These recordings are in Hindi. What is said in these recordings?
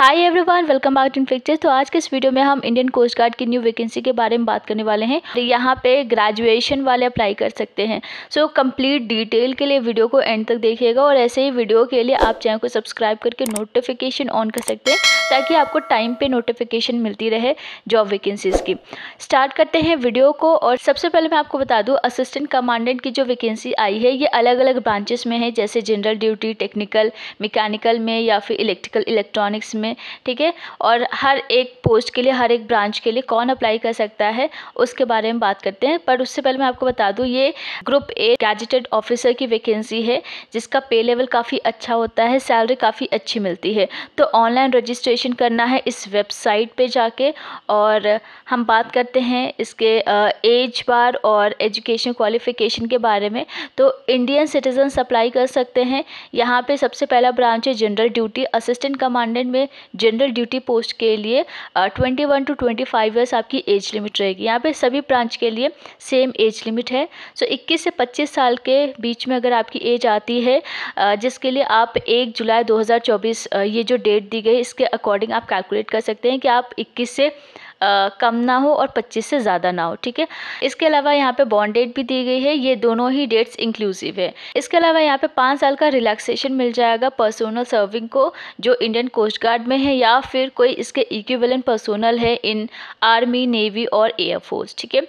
hi everyone welcome back to picture तो आज के इस वीडियो में हम इंडियन कोस्ट गार्ड की न्यू वैकेंसी के बारे में बात करने वाले हैं तो यहाँ पे ग्रेजुएशन वाले अप्लाई कर सकते हैं सो कंप्लीट डिटेल के लिए वीडियो को एंड तक देखिएगा और ऐसे ही वीडियो के लिए आप चैनल को सब्सक्राइब करके नोटिफिकेशन ऑन कर सकते हैं ताकि आपको टाइम पर नोटिफिकेशन मिलती रहे जॉब वैकेंसीज़ की स्टार्ट करते हैं वीडियो को और सबसे पहले मैं आपको बता दूँ असिस्टेंट कमांडेंट की जो वैकेंसी आई है ये अलग अलग ब्रांचेस में है जैसे जनरल ड्यूटी टेक्निकल मैकेनिकल में या फिर इलेक्ट्रिकल इलेक्ट्रॉनिक्स में हैं ठीक है और हर एक पोस्ट के लिए हर एक ब्रांच के लिए कौन अप्लाई कर सकता है उसके बारे में बात करते हैं पर उससे पहले मैं आपको बता दूँ ये ग्रुप ए गैजेटेड ऑफिसर की वैकेंसी है जिसका पे लेवल काफ़ी अच्छा होता है सैलरी काफ़ी अच्छी मिलती है तो ऑनलाइन रजिस्ट्रेशन करना है इस वेबसाइट पर जाके और हम बात करते हैं इसके एज बार और एजुकेशन क्वालिफिकेशन के बारे में तो इंडियन सिटीजन अप्लाई कर सकते हैं यहाँ पे सबसे पहला ब्रांच है जनरल ड्यूटी असिस्टेंट कमांडेंट में जनरल ड्यूटी पोस्ट के लिए twenty one to twenty five years आपकी एज लिमिट रहेगी यहाँ पे सभी ब्रांच के लिए सेम एज लिमिट है सो इक्कीस से पच्चीस साल के बीच में अगर आपकी एज आती है uh, जिसके लिए आप एक जुलाई दो हज़ार चौबीस uh, ये जो डेट दी गई इसके अकॉर्डिंग आप कैलकुलेट कर सकते हैं कि आप इक्कीस से कम ना हो और पच्चीस से ज़्यादा ना हो ठीक है इसके अलावा यहाँ पे बॉन्ड डेट भी दी गई है ये दोनों ही डेट्स इंक्लूसिव है इसके अलावा यहाँ पे पाँच साल का रिलैक्सेशन मिल जाएगा पर्सोनल सर्विंग को जो इंडियन कोस्ट गार्ड में है या फिर कोई इसके इक्विवेलेंट पर्सोनल है इन आर्मी नेवी और एयरफोर्स ठीक है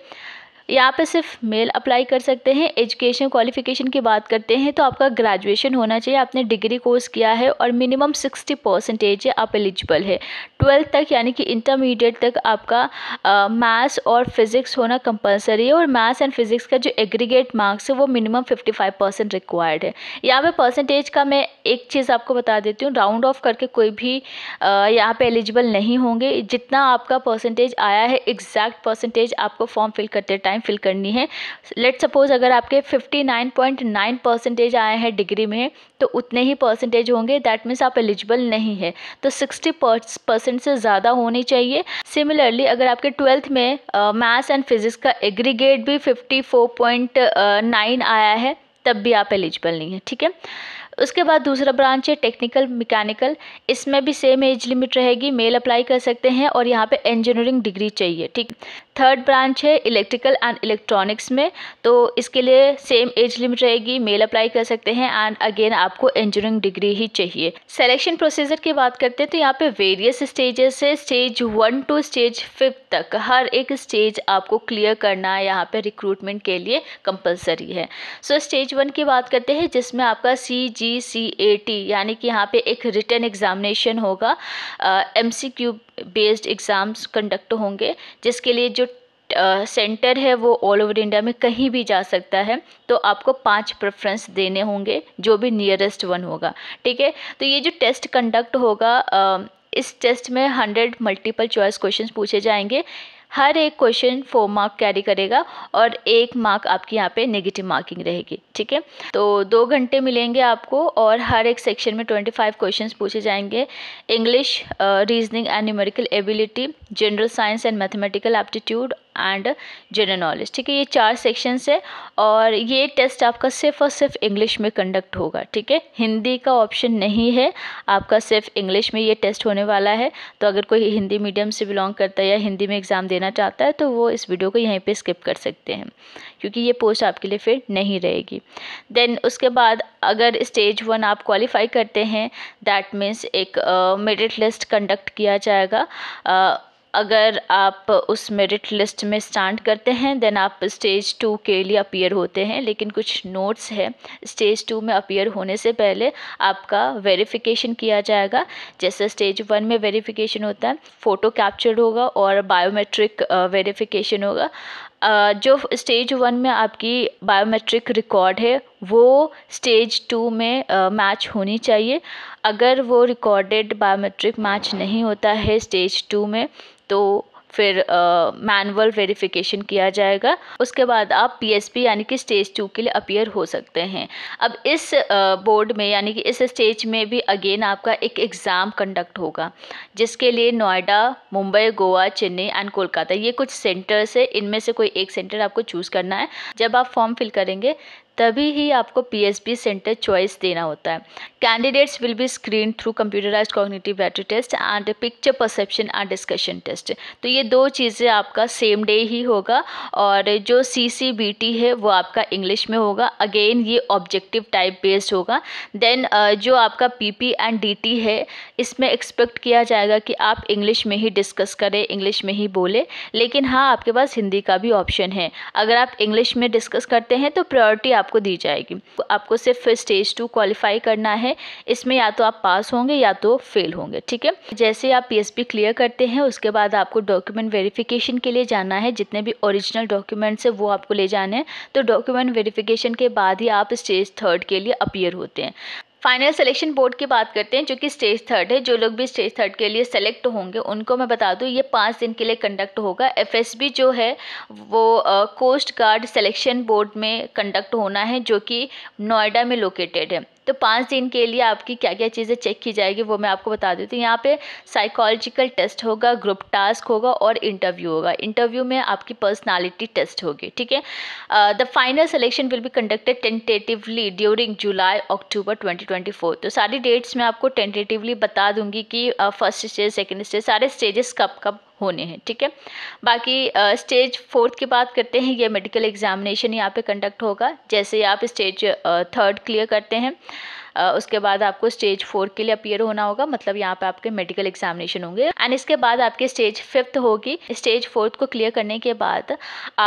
यहाँ पे सिर्फ मेल अप्लाई कर सकते हैं एजुकेशन क्वालिफिकेशन की बात करते हैं तो आपका ग्रेजुएशन होना चाहिए आपने डिग्री कोर्स किया है और मिनिमम सिक्सटी परसेंटेज आप एलिजिबल है ट्वेल्थ तक यानी कि इंटरमीडिएट तक आपका मैथ्स और फिज़िक्स होना कंपलसरी है और मैथ्स एंड फिज़िक्स का जो एग्रीगेट मार्क्स है वो minimum fifty five percent required है यहाँ पर परसेंटेज का मैं एक चीज़ आपको बता देती हूँ राउंड ऑफ करके कोई भी यहाँ पर एलिजिबल नहीं होंगे जितना आपका परसेंटेज आया है एग्जैक्ट परसेंटेज आपको फॉर्म फिल करते टाइम फिल करनी है लेट सपोज़ अगर आपके 59.9 परसेंटेज आए हैं डिग्री में तो उतने ही परसेंटेज होंगे दैट मीन्स आप एलिजिबल नहीं है तो 60 परसेंट से ज़्यादा होनी चाहिए सिमिलरली अगर आपके ट्वेल्थ में मैथ्स एंड फिजिक्स का एग्रीगेट भी 54.9 आया है तब भी आप एलिजिबल नहीं है ठीक है उसके बाद दूसरा ब्रांच है टेक्निकल मैकेनिकल इसमें भी सेम एज लिमिट रहेगी मेल अप्लाई कर सकते हैं और यहाँ पे इंजीनियरिंग डिग्री चाहिए ठीक थर्ड ब्रांच है इलेक्ट्रिकल एंड इलेक्ट्रॉनिक्स में तो इसके लिए सेम एज लिमिट रहेगी मेल अप्लाई कर सकते हैं एंड अगेन आपको इंजीनियरिंग डिग्री ही चाहिए सेलेक्शन प्रोसीजर की बात करते हैं तो यहाँ पे वेरियस स्टेजेस से stage one to stage fifth तक हर एक स्टेज आपको क्लियर करना यहाँ पे रिक्रूटमेंट के लिए कंपलसरी है सो स्टेज वन की बात करते हैं जिसमें आपका सी जी सी ए टी यानी कि यहाँ पे एक रिटर्न एग्जामिनेशन होगा M C Q based exams conduct होंगे जिसके लिए जो सेंटर है वो ऑल ओवर इंडिया में कहीं भी जा सकता है तो आपको पांच प्रेफरेंस देने होंगे जो भी नियरेस्ट वन होगा ठीक है तो ये जो टेस्ट कंडक्ट होगा इस टेस्ट में हंड्रेड मल्टीपल चॉइस क्वेश्चन पूछे जाएंगे हर एक क्वेश्चन फोर मार्क कैरी करेगा और एक मार्क आपकी यहाँ पे नेगेटिव मार्किंग रहेगी ठीक है तो दो घंटे मिलेंगे आपको और हर एक सेक्शन में ट्वेंटी फाइव क्वेश्चन पूछे जाएंगे English reasoning and numerical ability general science and mathematical aptitude and general knowledge ठीक है ये चार सेक्शंस है और ये टेस्ट आपका सिर्फ और सिर्फ इंग्लिश में कंडक्ट होगा ठीक है हिंदी का ऑप्शन नहीं है आपका सिर्फ इंग्लिश में ये टेस्ट होने वाला है तो अगर कोई हिंदी मीडियम से बिलोंग करता है या हिंदी में एग्ज़ाम देना चाहता है तो वो इस वीडियो को यहीं पर स्किप कर सकते हैं क्योंकि ये पोस्ट आपके लिए फिर नहीं रहेगी देन उसके बाद अगर स्टेज वन आप क्वालिफाई करते हैं दैट मीन्स एक मेरिट लिस्ट कंडक्ट किया जाएगा uh, अगर आप उस मेरिट लिस्ट में स्टैंड करते हैं देन आप स्टेज टू के लिए अपीयर होते हैं लेकिन कुछ नोट्स है स्टेज टू में अपीयर होने से पहले आपका वेरिफिकेशन किया जाएगा जैसे स्टेज वन में वेरिफिकेशन होता है फ़ोटो कैप्चर्ड होगा और बायोमेट्रिक वेरिफिकेशन होगा जो स्टेज वन में आपकी बायोमेट्रिक रिकॉर्ड है वो स्टेज टू में मैच होनी चाहिए अगर वो रिकॉर्डेड बायोमेट्रिक मैच नहीं होता है स्टेज टू में तो फिर मैनुअल वेरिफिकेशन किया जाएगा उसके बाद आप पीएसपी यानी कि स्टेज टू के लिए अपियर हो सकते हैं अब इस बोर्ड में यानी कि इस स्टेज में भी अगेन आपका एक एग्ज़ाम कंडक्ट होगा जिसके लिए नोएडा मुंबई गोवा चेन्नई एंड कोलकाता ये कुछ सेंटर्स से, है इनमें से कोई एक सेंटर आपको चूज़ करना है जब आप फॉर्म फिल करेंगे तभी ही आपको बी सेंटर चॉइस देना होता है candidates will be screen through computerise cognitive battery test and picture perception and discussion test तो ये दो चीज़ें आपका सेम डे ही होगा और जो सी है वो आपका इंग्लिश में होगा अगेन ये ऑब्जेक्टिव टाइप बेस्ड होगा देन जो आपका पी एंड डी है इसमें एक्सपेक्ट किया जाएगा कि आप इंग्लिश में ही डिस्कस करें इंग्लिश में ही बोले लेकिन हाँ आपके पास हिंदी का भी ऑप्शन है अगर आप इंग्लिश में डिस्कस करते हैं तो प्रायोरिटी आपको दी जाएगी आपको सिर्फ स्टेज टू क्वालिफाई करना है इसमें या तो आप पास होंगे या तो फेल होंगे ठीक है जैसे आप पीएसपी क्लियर करते हैं उसके बाद आपको डॉक्यूमेंट वेरिफिकेशन के लिए जाना है जितने भी ओरिजिनल डॉक्यूमेंट्स है वो आपको ले जाने हैं तो डॉक्यूमेंट वेरिफिकेशन के बाद ही आप स्टेज थर्ड के लिए अपियर होते हैं फाइनल सिलेक्शन बोर्ड की बात करते हैं जो कि स्टेज थर्ड है जो लोग भी स्टेज थर्ड के लिए सेलेक्ट होंगे उनको मैं बता दूं ये पाँच दिन के लिए कंडक्ट होगा एफएसबी जो है वो कोस्ट गार्ड सिलेक्शन बोर्ड में कंडक्ट होना है जो कि नोएडा में लोकेटेड है तो पाँच दिन के लिए आपकी क्या क्या चीज़ें चेक की जाएगी वो मैं आपको बता देती हूँ यहाँ पे साइकोलॉजिकल टेस्ट होगा ग्रुप टास्क होगा और इंटरव्यू होगा इंटरव्यू में आपकी पर्सनालिटी टेस्ट होगी ठीक है the final selection will be conducted tentatively during July October 2024 तो सारी डेट्स मैं आपको टेंटेटिवली बता दूंगी कि फर्स्ट स्टेज सेकेंड स्टेज सारे स्टेजेस कब कब होने हैं ठीक है बाकी स्टेज फोर्थ की बात करते हैं ये मेडिकल एग्जामिनेशन यहाँ पे कंडक्ट होगा जैसे आप स्टेज थर्ड क्लियर करते हैं उसके बाद आपको स्टेज फोर के लिए अपियर होना होगा मतलब यहाँ पे आपके मेडिकल एग्जामिनेशन होंगे एंड इसके बाद आपके स्टेज फिफ्थ होगी स्टेज फोर्थ को क्लियर करने के बाद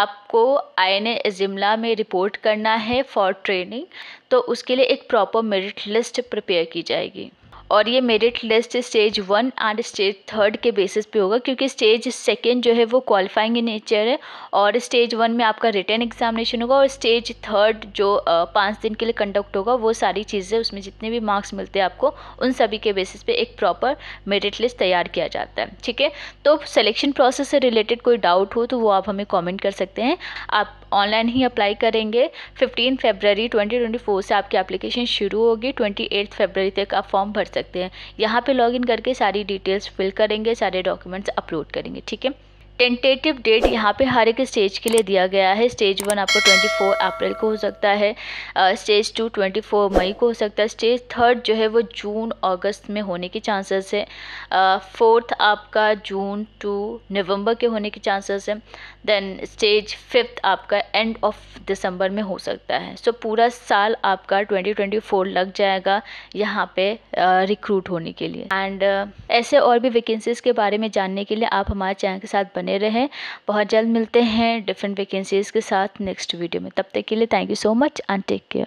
आपको आई एन जिमला में रिपोर्ट करना है फॉर ट्रेनिंग तो उसके लिए एक प्रॉपर मेरिट लिस्ट प्रिपेयर की जाएगी और ये merit list stage one and stage third के बेसिस पे होगा क्योंकि स्टेज सेकेंड जो है वो क्वालिफाइंग इन नेचर है और स्टेज वन में आपका रिटर्न एग्जामिनेशन होगा और स्टेज थर्ड जो पाँच दिन के लिए कंडक्ट होगा वो सारी चीज़ें उसमें जितने भी मार्क्स मिलते हैं आपको उन सभी के बेसिस पे एक प्रॉपर मेरिट लिस्ट तैयार किया जाता है ठीक है तो सिलेक्शन प्रोसेस से रिलेटेड कोई डाउट हो तो वो आप हमें कॉमेंट कर सकते हैं आप ऑनलाइन ही अप्लाई करेंगे 15 फरवरी 2024 से आपकी एप्लीकेशन शुरू होगी 28 फरवरी तक आप फॉर्म भर सकते सकते हैं यहाँ पे लॉगिन करके सारी डिटेल्स फिल करेंगे सारे डॉक्यूमेंट्स अपलोड करेंगे ठीक है टेंटेटिव डेट यहाँ पे हर एक स्टेज के लिए दिया गया है स्टेज वन आपको 24 अप्रैल को हो सकता है स्टेज टू 24 मई को हो सकता है स्टेज थर्ड जो है वो जून अगस्त में होने के चांसेस है फोर्थ आपका जून टू नवंबर के होने के चांसेस है देन स्टेज फिफ्थ आपका एंड ऑफ दिसंबर में हो सकता है सो so, पूरा साल आपका 2024 लग जाएगा यहाँ पे रिक्रूट होने के लिए एंड ऐसे और भी वैकेंसीज़ के बारे में जानने के लिए आप हमारे चैनल के साथ बने बने रहें बहुत जल्द मिलते हैं डिफरेंट वैकेंसीज़ के साथ नेक्स्ट वीडियो में तब तक के लिए thank you so much and take care